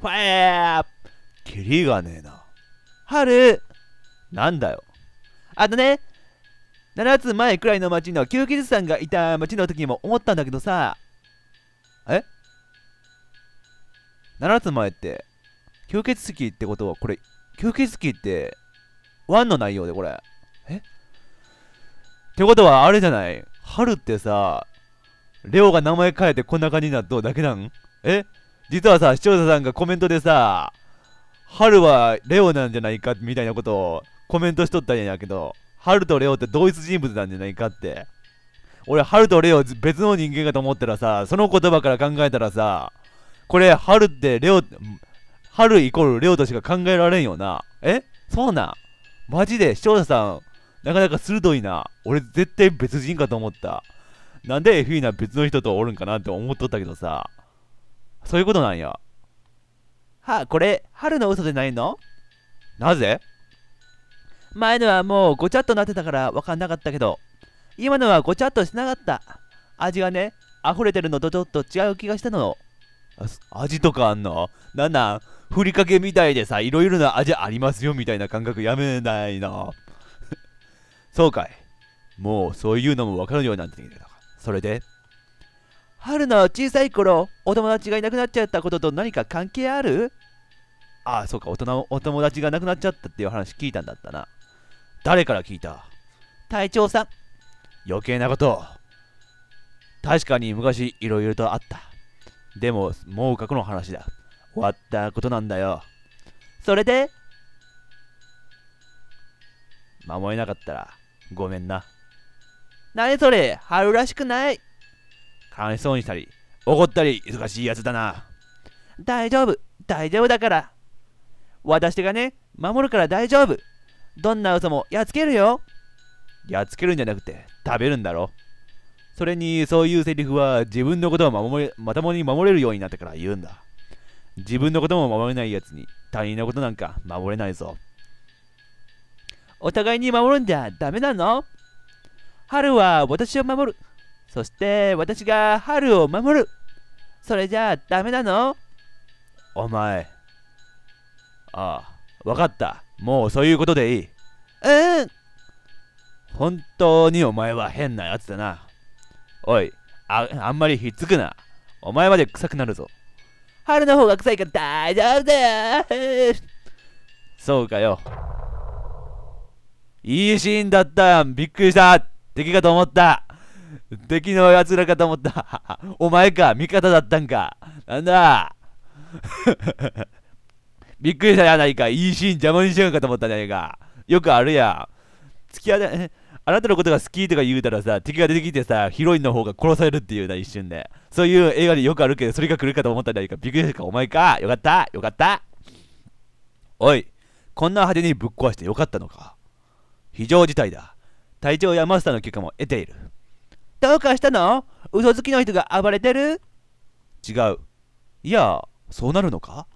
ファーキリがねえな。春なんだよ。あとね、7つ前くらいの町の血鬼さんがいた町の時にも思ったんだけどさ、え ?7 つ前って、吸血鬼ってことは、これ、吸血鬼って、1の内容でこれ。えってことは、あれじゃない春ってさ、レオが名前変えてこんな感じになっただけなんえ実はさ、視聴者さんがコメントでさ、春はレオなんじゃないかみたいなことをコメントしとったんやけど、春とレオって同一人物なんじゃないかって。俺、春とレオ別の人間かと思ったらさ、その言葉から考えたらさ、これ、春ってレオ、春イコールレオとしか考えられんよな。えそうなんマジで視聴者さん、なかなか鋭いな。俺絶対別人かと思った。なんで FE な別の人とおるんかなって思っとったけどさ。そういうことなんや。はあ、これ、春の嘘じゃないのなぜ前のはもうごちゃっとなってたからわかんなかったけど、今のはごちゃっとしなかった。味がね、溢れてるのとちょっと違う気がしたの。味とかあんのなんなんふりかけみたいでさ、いろいろな味ありますよみたいな感覚やめないな。そうかい。もうそういうのもわかるようになってきたか。それで春の小さい頃、お友達がいなくなっちゃったことと何か関係あるああ、そうか、大人、お友達が亡くなっちゃったっていう話聞いたんだったな。誰から聞いた隊長さん。余計なこと。確かに昔いろいろとあった。でも、もう過去の話だ。終わったことなんだよ。それで守れなかったら、ごめんな。何それ、春らしくない。かわいそうにしたり、怒ったり、忙しいやつだな。大丈夫、大丈夫だから。私がね、守るから大丈夫。どんな嘘もやっつけるよ。やっつけるんじゃなくて、食べるんだろ。それに、そういうセリフは自分のことを守れまともに守れるようになってから言うんだ。自分のことも守れないやつに、他人のことなんか守れないぞ。お互いに守るんじゃダメなの春は私を守る。そして私が春を守るそれじゃあダメなのお前ああ分かったもうそういうことでいいうん本当にお前は変なやつだなおいああんまりひっつくなお前まで臭くなるぞ春の方が臭いから大丈夫だよそうかよいいシーンだったびっくりした敵かと思った敵の奴らかと思った。お前か、味方だったんか。なんだ びっくりしたやないか。いいシーン邪魔にしようかと思ったじゃねえか。よくあるやん。付き合いあなたのことが好きとか言うたらさ、敵が出てきてさ、ヒロインの方が殺されるっていうな、一瞬で。そういう映画でよくあるけど、それが来るかと思ったじゃないか。びっくりしたか。お前か。よかった。よかった。おい、こんな派手にぶっ壊してよかったのか。非常事態だ。隊長やマスターの許可も得ている。どうかしたの嘘つきの人が暴れてる違う。いや、そうなるのか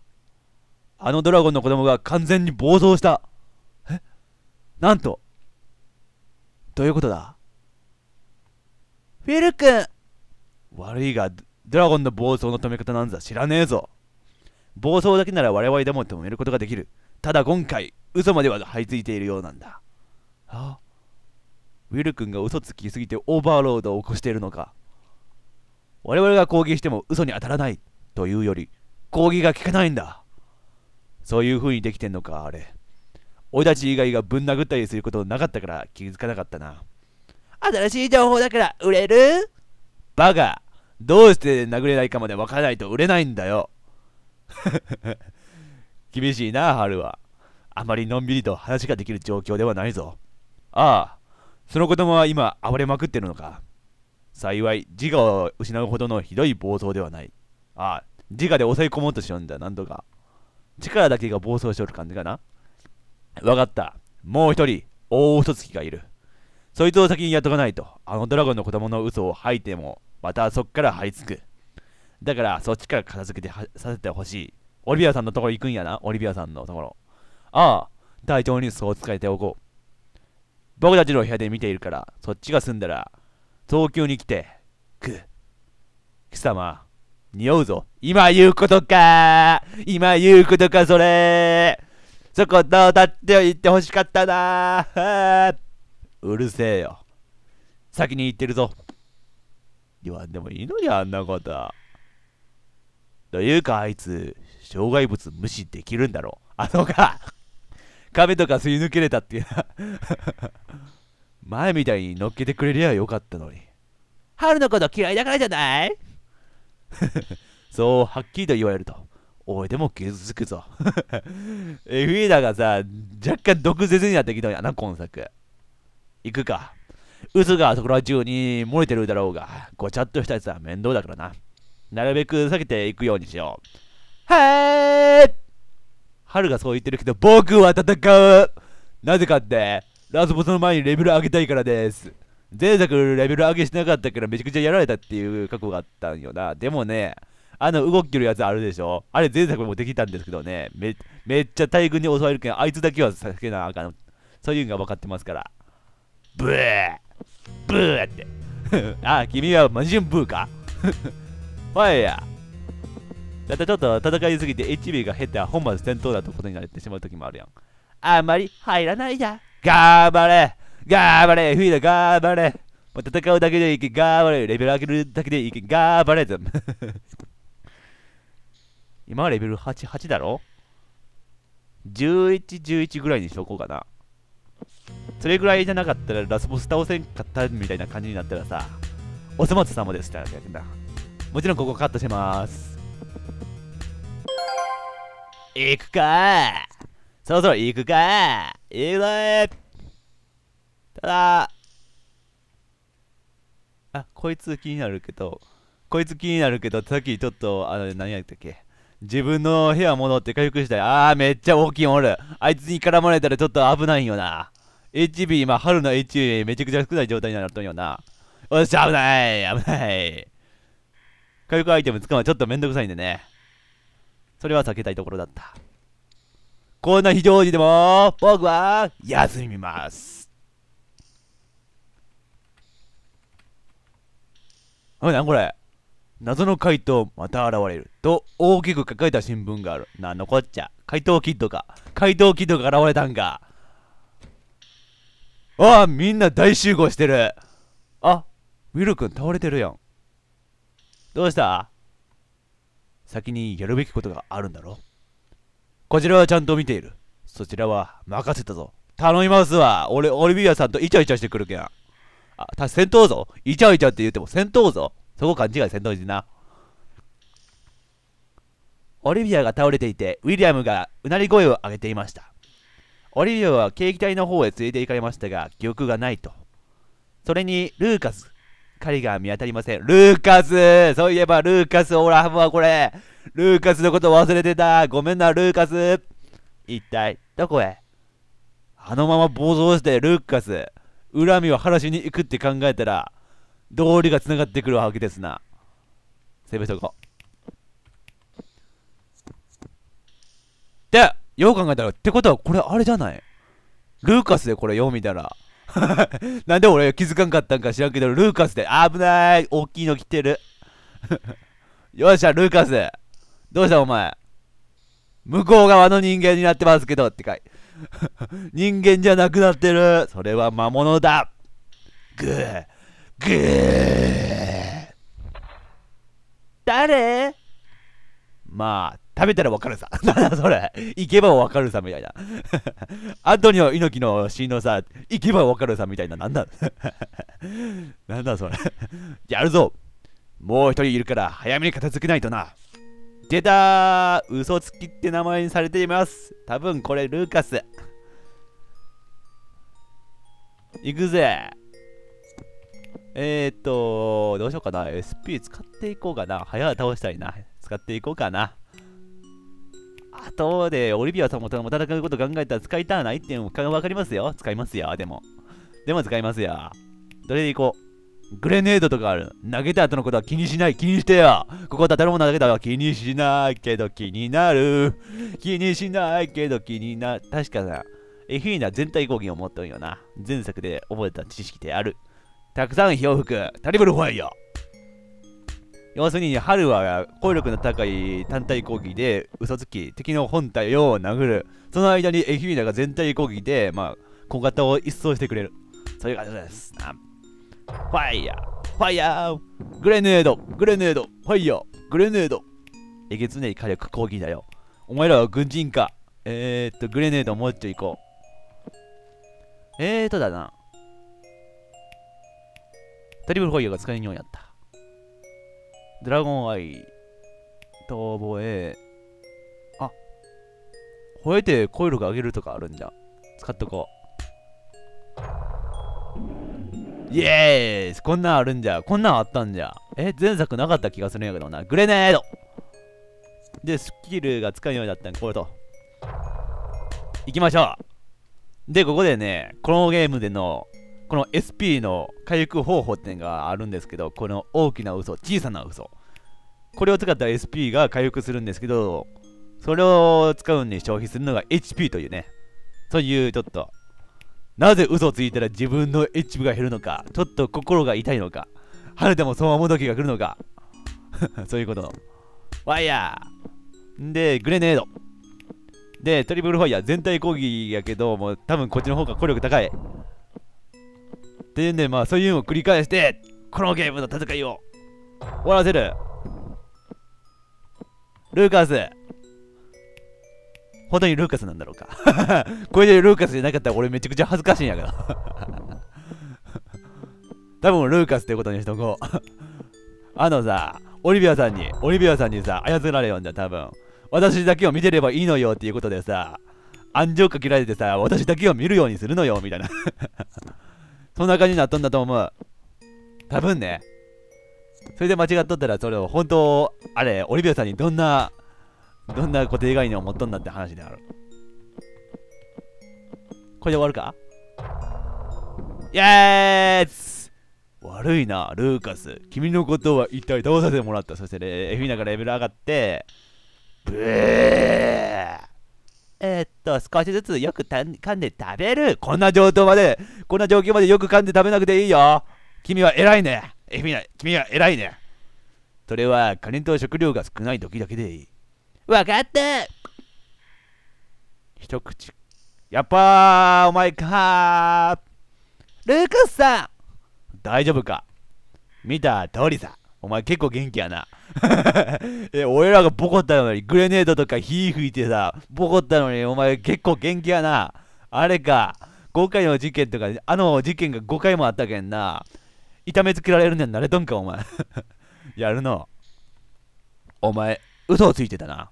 あのドラゴンの子供が完全に暴走した。えなんと。どういうことだフィル君悪いが、ドラゴンの暴走の止め方なんざ知らねえぞ。暴走だけなら我々でも止めることができる。ただ今回、嘘までは這いついているようなんだ。あウィル君が嘘つきすぎてオーバーロードを起こしているのか我々が抗議しても嘘に当たらないというより抗議が効かないんだそういう風にできてんのかあれ俺たち以外がぶん殴ったりすることなかったから気づかなかったな新しい情報だから売れるバカどうして殴れないかまでわからないと売れないんだよ 厳しいな、春は。あまりのんびりと話ができる状況ではないぞ。ああ、その子供は今暴れまくってるのか。幸い、自我を失うほどのひどい暴走ではない。ああ、自我で抑え込もうとしようんだ、なんとか。力だけが暴走しとる感じかな。わかった。もう一人、大嘘つきがいる。そいつを先にやっとかないと、あのドラゴンの子供の嘘を吐いても、またそっから這いつく。だから、そっちから片付けてさせてほしい。オリビアさんのところ行くんやな、オリビアさんのところ。ああ、大腸にそう使えておこう。僕たちの部屋で見ているから、そっちが住んだら、東京に来て、く、貴様、匂うぞ。今言うことか今言うことか、それそこどうだって言ってほしかったな うるせえよ。先に言ってるぞ。言わんでもいいのに、あんなこと。というか、あいつ、障害物無視できるんだろう。あ、そか壁とかすり抜けれたっていう前みたいに乗っけてくれりゃよかったのに。春のこと嫌いだからじゃないそうはっきりと言われると。俺でも傷つくぞ。エフィーダがさ、若干毒舌になってきたんやな、今作。行くか。渦がそこら中に漏れてるだろうが、ごちゃっとしたやつは面倒だからな。なるべく避けていくようにしよう。はーい春がそう言ってるけど、僕は戦うなぜかって、ラスボスの前にレベル上げたいからです。前作レベル上げしなかったからめちゃくちゃやられたっていう過去があったんよな。でもね、あの動けるやつあるでしょあれ前作もできたんですけどね、めめっちゃ大群に襲われるけん、あいつだけは避けなあかん。そういうのが分かってますから。ブーブーって。あ、君は魔人ブーか ファイヤーだってちょっと戦いすぎて HB が減ったら本末転倒だとことになってしまう時もあるやん。あんまり入らないや。頑張れ頑張れフィーダ頑張れもう戦うだけでいいけ頑張れレベル上げるだけでいいけ頑張れ 今はレベル8、8だろ ?11、11ぐらいにしとこうかな。それぐらいじゃなかったらラスボス倒せんかったみたいな感じになったらさ、おそ松様ですたてね、もちろんここカットします。行くかそろそろ行くか行くぜただあこいつ気になるけどこいつ気になるけどさっきちょっとあの何やったっけ自分の部屋戻って回復したいあーめっちゃ大きいおるあいつに絡まれたらちょっと危ないよな HB 今春の HB めちゃくちゃ少ない状態になっとんよなよっしゃ危ない危ない火力アイテム使うのはちょっとめんどくさいんでね。それは避けたいところだった。こんな非常時でも、僕は休みます。あ、なんこれ。謎の回答また現れる。と大きく書かれた新聞がある。な残っちゃ。怪盗キッドか。怪盗キッドが現れたんか。ああ、みんな大集合してる。あ、ウィル君倒れてるやん。どうした先にやるべきことがあるんだろこちらはちゃんと見ている。そちらは任せたぞ。頼みますわ。俺、オリビアさんとイチャイチャしてくるけん。あ、た、戦闘ぞ。イチャイチャって言っても戦闘ぞ。そこ勘違い戦闘時な。オリビアが倒れていて、ウィリアムがうなり声を上げていました。オリビアは警備隊の方へ連れて行かれましたが、記憶がないと。それに、ルーカス、かりが見当たりません。ルーカスそういえばルーカス・オラハムはこれルーカスのこと忘れてたごめんな、ルーカス一体、どこへあのまま暴走してルーカス、恨みを晴らしに行くって考えたら、道理が繋がってくるわけですな。セめしとこう。で、よう考えたら、ってことはこれあれじゃないルーカスでこれ読みたら、なんで俺気づかんかったんか知らんけど、ルーカスで。危ない大きいの来てる。よっしゃ、ルーカス。どうしたお前。向こう側の人間になってますけど、ってかい。人間じゃなくなってる。それは魔物だ。ぐー。ぐー。誰まあ、食べたらわかるさ。なんだそれ。行けばわかるさ、みたいな。アントニオ猪木の死のさ、行けばわかるさ、みたいな。なんだ なんだそれ。やるぞ。もう一人いるから、早めに片付けないとな。出たー嘘つきって名前にされています。多分これ、ルーカス。行くぜ。えー、っと、どうしようかな。SP 使っていこうかな。早倒したいな。使っていこうかな。後でオリビアさんも戦うこと考えたら使いたないっていうのもわかりますよ。使いますよ、でも。でも使いますよ。どれでいこう。グレネードとかある。投げた後のことは気にしない。気にしてよ。ここ当たるもの投げたら気にしないけど気になる。気にしないけど気になる。確かな。エフィーナ全体攻撃を持っとるよな。前作で覚えた知識である。たくさん洋服。タリブルファイヤー。要するに春は効力の高い単体攻撃で嘘つき敵の本体を殴るその間にエヒビナが全体攻撃で、まあ、小型を一掃してくれるそういう感じですファイヤーファイヤーグレネードグレネードファイヤーグレネードえげつねえ火力攻撃だよお前らは軍人かえー、っとグレネードもうちょい行こうえーとだなトリプルホイヤーが使えんようやったドラゴンアイ、遠亡え、あ、吠えてコイルが上げるとかあるんじゃ。使っとこう。イエーイこんなんあるんじゃ。こんなんあったんじゃ。え、前作なかった気がするんやけどな。グレネードで、スキルが使うようになったんこれと。行きましょうで、ここでね、このゲームでのこの SP の回復方法っていうのがあるんですけど、この大きな嘘、小さな嘘。これを使った SP が回復するんですけど、それを使うのに消費するのが HP というね、そういうちょっと、なぜ嘘をついたら自分の HP が減るのか、ちょっと心が痛いのか、晴れてもそのまま時が来るのか、そういうこと。ワイヤーで、グレネード。で、トリプルファイヤー、全体攻撃やけど、もう多分こっちの方が効力高い。ってんで、まあそういうのを繰り返して、このゲームの戦いを終わらせる。ルーカス。本当にルーカスなんだろうか これでルーカスじゃなかったら俺めちゃくちゃ恥ずかしいんやけど 多分ルーカスってことにしとこうあのさ、オリビアさんに、オリビアさんにさ、操られよんだ、多分。私だけを見てればいいのよっていうことでさ、暗示をかけられてさ、私だけを見るようにするのよ、みたいな そんな感じになっとんだと思う。多分ね。それで間違っとったら、それを本当、あれ、オリビアさんにどんな、どんな固定概念を持っとんだって話である。これで終わるかイエーイ悪いな、ルーカス。君のことは一体倒させてもらった。そして、ね、ーナがレベル上がって、ブエーを少しずつよく噛んで食べるこんな状況までこんな状況までよく噛んで食べなくていいよ君は偉いね君は偉いねそれはニと食料が少ない時だけでいいわかった一口やっぱお前かルーカスさん大丈夫か見た通りさお前結構元気やな。え、俺らがボコったのに、グレネードとか火吹いてさ、ボコったのに、お前結構元気やな。あれか、5回の事件とか、あの事件が5回もあったけんな。痛めつけられるね。に慣れとんか、お前。やるの。お前、嘘をついてたな。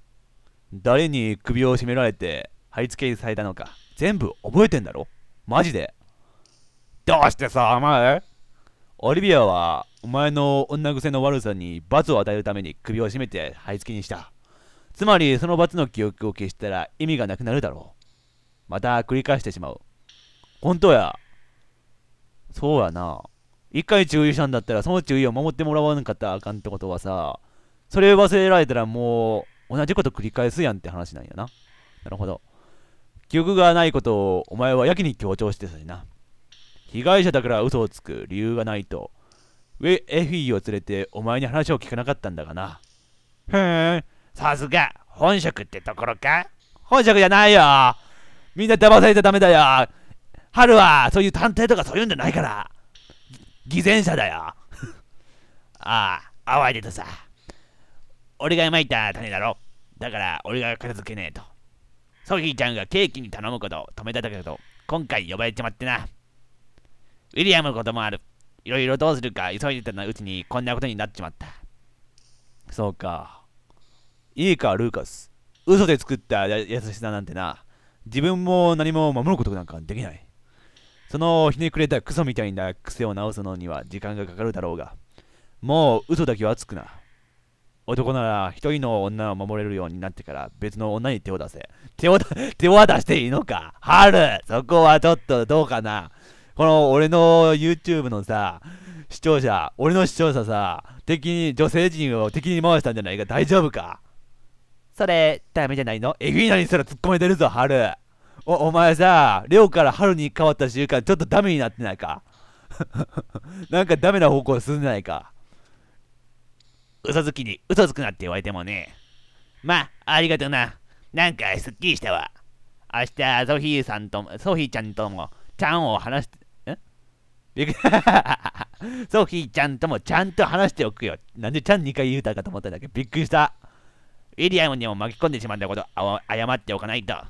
誰に首を絞められて、貼り付けされたのか。全部覚えてんだろマジで。どうしてさ、お前オリビアはお前の女癖の悪さに罰を与えるために首を絞めて灰付きにした。つまりその罰の記憶を消したら意味がなくなるだろう。また繰り返してしまう。本当や。そうやな。一回注意したんだったらその注意を守ってもらわなかったらあかんってことはさ、それ忘れられたらもう同じこと繰り返すやんって話なんやな。なるほど。記憶がないことをお前はやけに強調してたしな。被害者だから嘘をつく理由がないとェエフィーを連れてお前に話を聞かなかったんだがなふーんさすが本職ってところか本職じゃないよみんな騙されちゃダメだよ春はそういう探偵とかそういうんじゃないから偽善者だよ ああ淡いでとさ俺がまいた種だろだから俺が片付けねえとソフィーちゃんがケーキに頼むことを止めただけど今回呼ばれちまってなウィリアムこともあるいろいろどうするか急いでたな。うちにこんなことになっちまった。そうか。いいか、ルーカス。嘘で作った優しさなんてな、自分も何も守ることなんかできない。そのひねくれたクソみたいな癖を直すのには時間がかかるだろうが、もう嘘だけはつくな。男なら一人の女を守れるようになってから別の女に手を出せ。手を、手を出していいのか春そこはちょっとどうかなこの俺の YouTube のさ、視聴者、俺の視聴者さ、敵に、女性陣を敵に回したんじゃないか、大丈夫かそれ、ダメじゃないのえぐいナにすら突っ込めてるぞ、春。お、お前さ、寮から春に変わった瞬間、ちょっとダメになってないか なんかダメな方向進んでないか嘘つきに嘘つくなって言われてもね。まあ、ありがとな。なんかすっきりしたわ。明日、ソフィーさんと、も、ソフィーちゃんとも、ちゃんを話して、ソフィーちゃんともちゃんと話しておくよ。なんでちゃん2回言うたかと思っただけびっくりした。ィリアムにも巻き込んでしまったこと、謝っておかないと。あ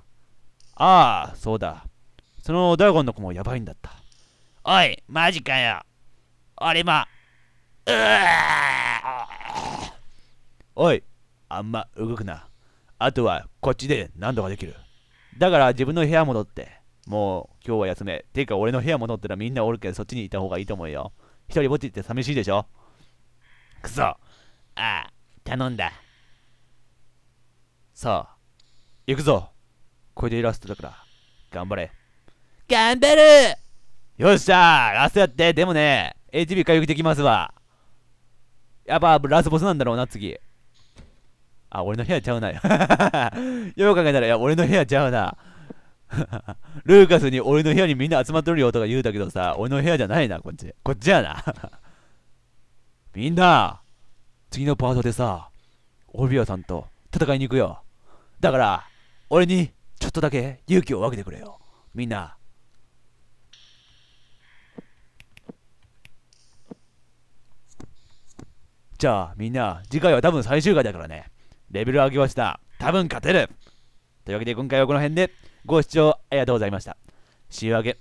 あ、そうだ。そのドラゴンの子もやばいんだった。おい、マジかよ。俺も。うおい、あんま動くな。あとはこっちで何度かできる。だから自分の部屋戻って。もう今日は休め。ていうか俺の部屋戻ったらみんなおるけどそっちにいた方がいいと思うよ。一人ぼっちって寂しいでしょくそ。ああ、頼んだ。さあ、行くぞ。これでイラストだから、頑張れ。頑張るよっしゃラストやって、でもね、HB 回復できますわ。やっぱラスボスなんだろうな、次。あ、俺の部屋ちゃうな。よう考えたら、いや、俺の部屋ちゃうな。ルーカスに俺の部屋にみんな集まっとるよとか言うたけどさ、俺の部屋じゃないな、こっち。こっちやな。みんな、次のパートでさ、オビアさんと戦いに行くよ。だから、俺にちょっとだけ勇気を分けてくれよ。みんな。じゃあみんな、次回は多分最終回だからね。レベル上げました。多分勝てる。というわけで今回はこの辺で。ご視聴ありがとうございました。週明け。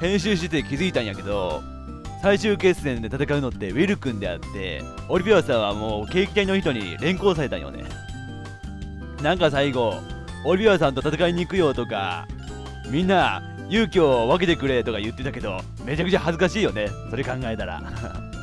編集してて気づいたんやけど最終決戦で戦うのってウィル君であってオリビアさんはもう景気隊の人に連行されたんよねなんか最後オリビアさんと戦いに行くよとかみんな勇気を分けてくれとか言ってたけどめちゃくちゃ恥ずかしいよねそれ考えたら